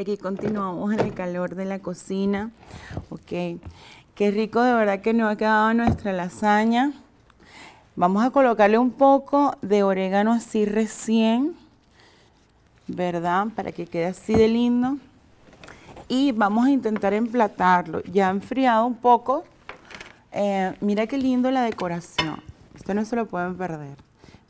aquí continuamos en el calor de la cocina. Ok, qué rico de verdad que nos ha quedado nuestra lasaña. Vamos a colocarle un poco de orégano así recién, ¿verdad? Para que quede así de lindo. Y vamos a intentar emplatarlo. Ya ha enfriado un poco. Eh, mira qué lindo la decoración. Esto no se lo pueden perder.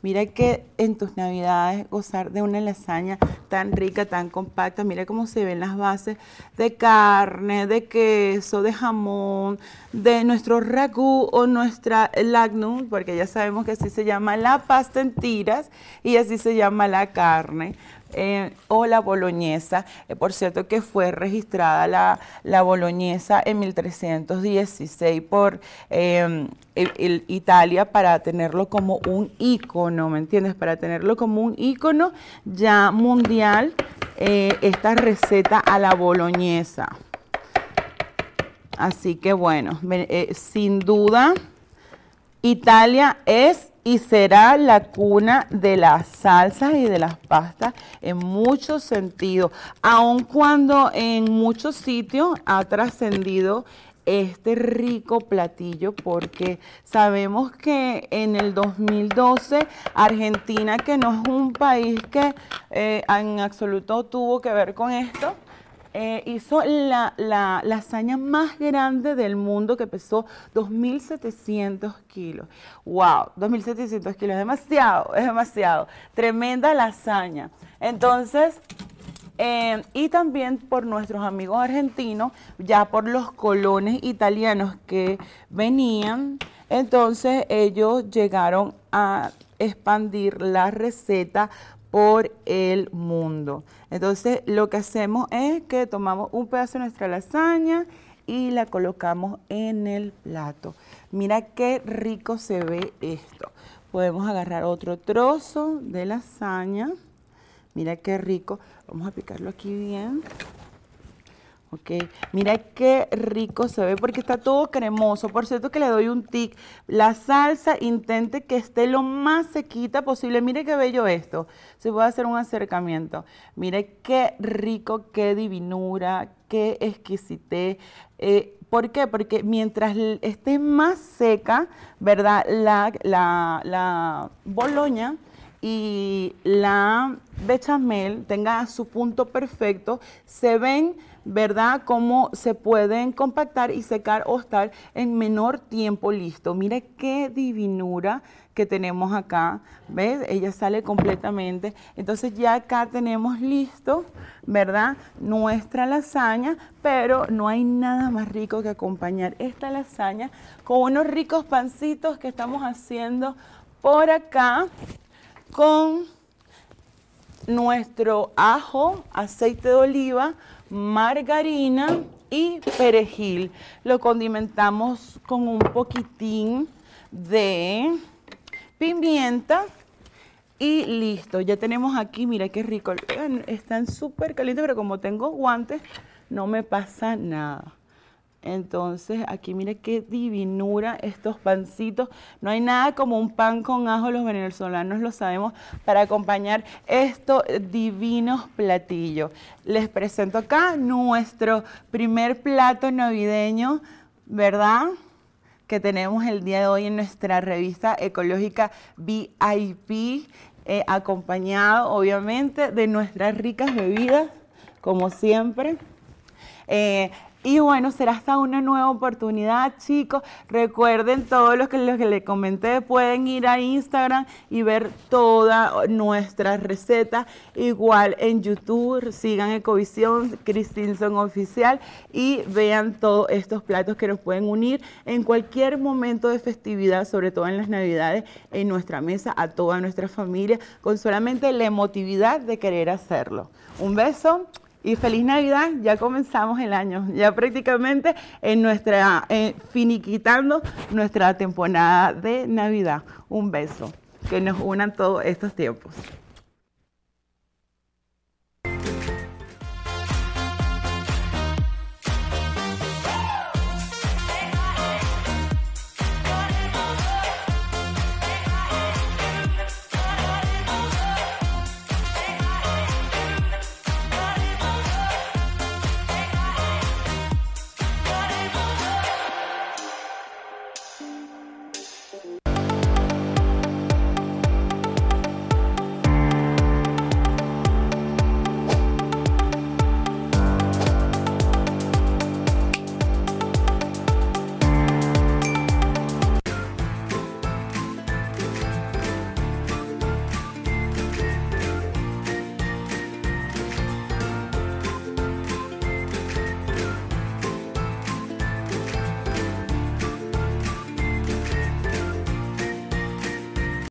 Mira que en tus navidades gozar de una lasaña tan rica, tan compacta. Mira cómo se ven las bases de carne, de queso, de jamón, de nuestro ragú o nuestra lagnum, porque ya sabemos que así se llama la pasta en tiras y así se llama la carne. Eh, o la boloñesa. Eh, por cierto que fue registrada la, la boloñesa en 1316 por em, el, Italia para tenerlo como un icono ¿me entiendes? Para tenerlo como un icono ya mundial eh, esta receta a la boloñesa. Así que bueno, sin duda, Italia es y será la cuna de las salsas y de las pastas en muchos sentidos, aun cuando en muchos sitios ha trascendido este rico platillo porque sabemos que en el 2012 Argentina, que no es un país que eh, en absoluto tuvo que ver con esto, eh, hizo la, la, más grande del mundo que pesó 2.700 kilos. ¡Wow! 2.700 kilos, es demasiado, es demasiado. Tremenda la Entonces, eh, y también por nuestros amigos argentinos, ya por los colones italianos que venían. Entonces ellos llegaron a expandir la receta por el mundo. Entonces, lo que hacemos es que tomamos un pedazo de nuestra lasaña y la colocamos en el plato. Mira qué rico se ve esto. Podemos agarrar otro trozo de lasaña. Mira qué rico. Vamos a picarlo aquí bien. Ok, mira qué rico se ve porque está todo cremoso. Por cierto que le doy un tic. La salsa intente que esté lo más sequita posible. Mire qué bello esto. Se puede hacer un acercamiento. Mire qué rico, qué divinura, qué exquisitez. Eh, ¿Por qué? Porque mientras esté más seca, ¿verdad? La, la, boloña y la bechamel tenga su punto perfecto, se ven ¿verdad? Cómo se pueden compactar y secar o estar en menor tiempo listo. Mire qué divinura que tenemos acá, ¿ves? Ella sale completamente. Entonces ya acá tenemos listo, ¿verdad? Nuestra lasaña, pero no hay nada más rico que acompañar esta lasaña con unos ricos pancitos que estamos haciendo por acá con nuestro ajo, aceite de oliva, margarina y perejil. Lo condimentamos con un poquitín de pimienta y listo. Ya tenemos aquí, mira qué rico. Están súper calientes, pero como tengo guantes, no me pasa nada. Entonces, aquí mire qué divinura estos pancitos. No hay nada como un pan con ajo, los venezolanos lo sabemos, para acompañar estos divinos platillos. Les presento acá nuestro primer plato navideño, ¿verdad? Que tenemos el día de hoy en nuestra revista ecológica VIP, eh, acompañado obviamente de nuestras ricas bebidas, como siempre. Eh, y bueno, será hasta una nueva oportunidad, chicos. Recuerden, todos los que, les comenté pueden ir a Instagram y ver todas nuestras recetas. Igual en YouTube, sigan Ecovisión, Cristinson Oficial y vean todos estos platos que nos pueden unir en cualquier momento de festividad, sobre todo en las Navidades, en nuestra mesa, a toda nuestra familia, con solamente la emotividad de querer hacerlo. Un beso y feliz Navidad. Ya comenzamos el año, ya prácticamente en nuestra, eh, finiquitando nuestra temporada de Navidad. Un beso, que nos unan todos estos tiempos.